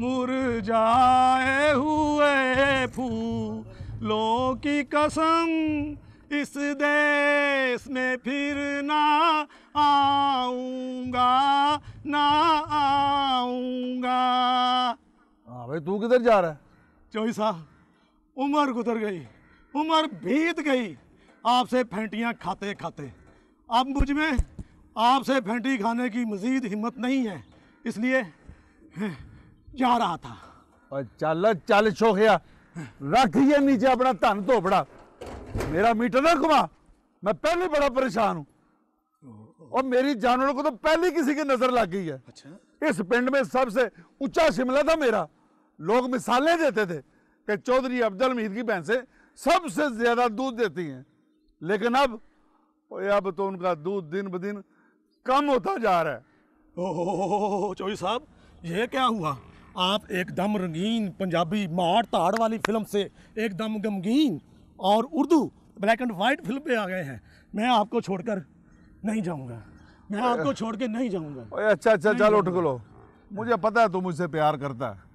मुरझाए हुए फूलों की कसम इस देश में फिर ना आऊंगा ना आऊंगा हाँ भाई तू किधर जा रहा है चौही साहब उम्र गुजर गई उम्र बीत गई आपसे फेंटियाँ खाते खाते अब मुझ में आपसे फेंटी खाने की मज़ीद हिम्मत नहीं है इसलिए जा रहा था और चल चल छोखिया रख ही नीचे अपना धन धोपड़ा मेरा मीटर ना घुमा मैं पहले बड़ा परेशान हूँ और मेरी जानवरों को तो पहले किसी की नजर लग गई है अच्छा? इस पिंड में सबसे ऊंचा शिमला था मेरा लोग मिसालें देते थे कि चौधरी अफजल मीर की भैंसे सबसे ज्यादा दूध देती हैं लेकिन अब अब तो उनका दूध दिन ब दिन कम होता जा रहा है ओ चौधरी साहब यह क्या हुआ आप एकदम रंगीन पंजाबी मार ताड़ वाली फिल्म से एकदम गमगीन और Urdu black and white film पे आ गए हैं मैं आपको छोड़कर नहीं जाऊंगा मैं आपको छोड़ के नहीं जाऊंगा अच्छा अच्छा चलो उठ लो मुझे पता है तू मुझसे प्यार करता है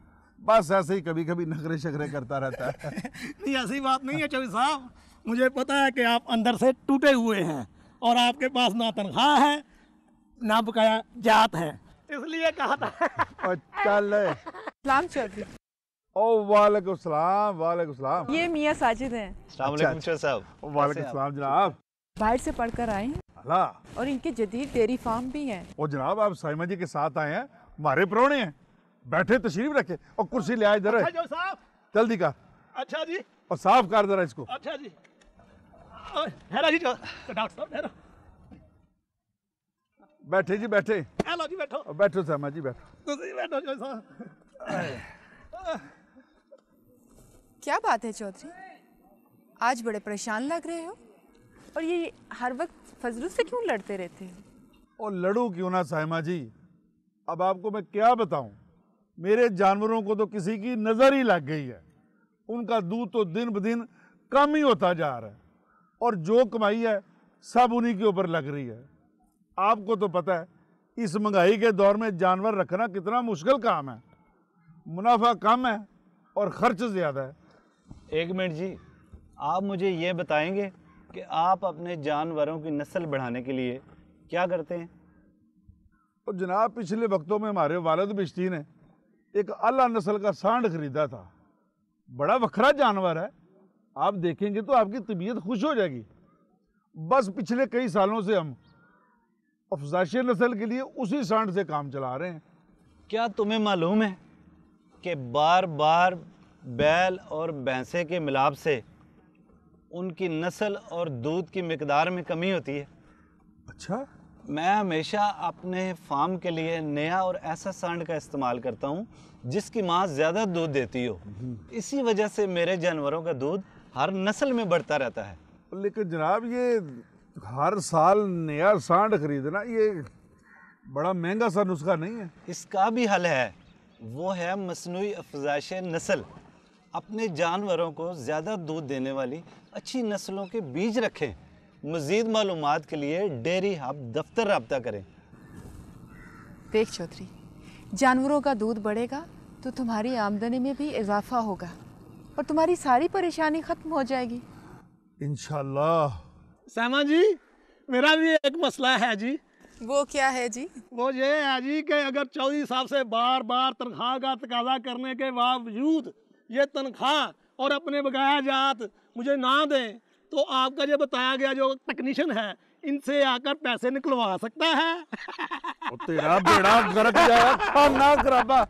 बस ऐसे ही कभी कभी नखरे शखरे करता रहता है नहीं ऐसी बात नहीं है चौबी साहब मुझे पता है कि आप अंदर से टूटे हुए हैं और आपके पास ना तनख्वाह है ना बकाया जात है इसलिए कहा था और अच्छा चल सलाम चौधरी ओ वालेकुम सलाम वालेकुम सलाम ये मियां साजिद हैं अस्सलाम अच्छा, वालेकुम अच्छा, साहब वालेकुम सलाम जनाब बाहर से पढ़कर आए हैं अल्लाह और इनके जदीद डेयरी फार्म भी हैं ओ जनाब आप साइमा जी के साथ आए हैं हमारे प्रोणे हैं बैठे तशरीफ रखे और कुर्सी ले आए जरा अच्छा जल्दी का अच्छा जी और साफ कर जरा इसको अच्छा जी हेरा जी डॉक्टर साहब हेरा बैठे जी बैठे ਆ ਲਓ ਜੀ ਬੈਠੋ ਬੈਠੋ क्या बात है चौधरी आज बड़े परेशान लग रहे हो और ये हर वक्त फजलू से क्यों लड़ते रहते हो और लड़ू क्यों ना साहिमा जी अब आपको मैं क्या बताऊं मेरे जानवरों को तो किसी की नज़र ही लग गई है उनका दूध तो दिन ब दिन कम ही होता जा रहा है और जो कमाई है सब उन्हीं के ऊपर लग रही है आपको तो पता है इस महंगाई के दौर में जानवर रखना कितना मुश्किल काम है मुनाफा कम है और ख़र्च ज़्यादा है एक मिनट जी आप मुझे ये बताएंगे कि आप अपने जानवरों की नस्ल बढ़ाने के लिए क्या करते हैं और जनाब पिछले वक्तों में हमारे वालद बिश्ती ने एक अला नस्ल का सांड ख़रीदा था बड़ा वखरा जानवर है आप देखेंगे तो आपकी तबीयत खुश हो जाएगी बस पिछले कई सालों से हम अफजाइश नस्ल के लिए उसी सांड से काम चला रहे हैं क्या तुम्हें मालूम है कि बार बार बैल और भैंसे के मिलाप से उनकी नस्ल और दूध की मकदार में कमी होती है अच्छा मैं हमेशा अपने फार्म के लिए नया और ऐसा सांड का इस्तेमाल करता हूँ जिसकी माँ ज़्यादा दूध देती हो इसी वजह से मेरे जानवरों का दूध हर नस्ल में बढ़ता रहता है लेकिन जनाब ये हर साल नया सांड खरीदना ये बड़ा महंगा सा नुस्खा नहीं है इसका भी हल है वो है मसनू अफजाइश नस्ल अपने जानवरों को ज़्यादा दूध देने वाली अच्छी नस्लों के बीज रखें मज़ीद मालूम के लिए डेयरी हब दफ्तर रबता करें देख चौधरी जानवरों का दूध बढ़ेगा तो तुम्हारी आमदनी में भी इजाफा होगा और तुम्हारी सारी परेशानी ख़त्म हो जाएगी इनशाला श्यामा जी मेरा भी एक मसला है जी वो क्या है जी वो ये है जी कि अगर चौधरी साहब से बार बार तनख्वाह का तकाजा करने के बावजूद ये तनख्वाह और अपने बकाया जात मुझे ना दें तो आपका जो बताया गया जो टेक्नीशियन है इनसे आकर पैसे निकलवा सकता है तेरा बेड़ा गर्क जाया ना खराबा